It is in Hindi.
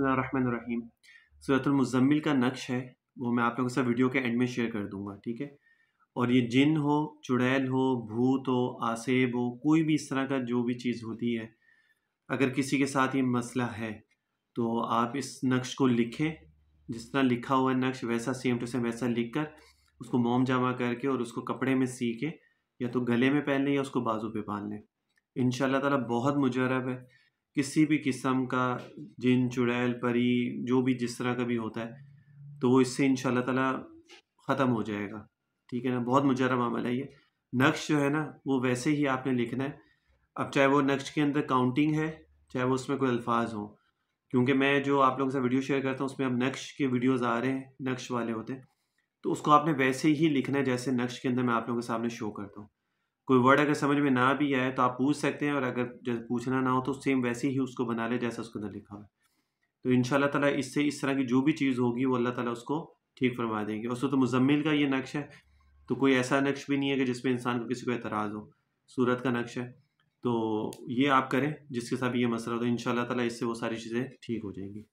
बसमीम सूरतमज़म्मिल का नक्श है वो मैं आप लोगों के साथ वीडियो के एंड में शेयर कर दूंगा ठीक है और ये जिन हो चुड़ैल हो भूत हो आसेब हो कोई भी इस तरह का जो भी चीज़ होती है अगर किसी के साथ ये मसला है तो आप इस नक्श को लिखें जिस तरह लिखा हुआ है नक्श वैसा सेम टू सेम वैसा लिख कर उसको मोम जमा करके और उसको कपड़े में सी के या तो गले में पहन लें या उसको बाजू पर बांध लें इन ताला बहुत मुजरब है किसी भी किस्म का जिन चुड़ैल परी जो भी जिस तरह का भी होता है तो वो इससे इन ताला ख़त्म हो जाएगा ठीक है ना बहुत मुजरब अमल है ये नक्श जो है ना वो वैसे ही आपने लिखना है अब चाहे वो नक्श के अंदर काउंटिंग है चाहे वो उसमें कोई अल्फाज हो क्योंकि मैं जो आप लोगों से वीडियो शेयर करता हूँ उसमें अब नक्श के वीडियोज़ आ रहे हैं नक्श वाले होते हैं तो उसको आपने वैसे ही लिखना है जैसे नक्श के अंदर मैं आप लोगों के सामने शो करता हूँ कोई वर्ड अगर समझ में ना भी आए तो आप पूछ सकते हैं और अगर जैसे पूछना ना हो तो सेम वैसे ही उसको बना ले जैसा उसके अंदर लिखा हुआ है तो इन ताला इससे इस तरह की जो भी चीज़ होगी वो अल्लाह ताला उसको ठीक फरमा देंगे और सो तो मुजम्मिल का ये नक्श है तो कोई ऐसा नक्श भी नहीं है कि जिसमें इंसान को किसी को एतराज़ हो सूरत का नक्श है तो ये आप करें जिसके साथ ये मसला हो तो इन ताला इससे वो सारी चीज़ें ठीक हो जाएंगी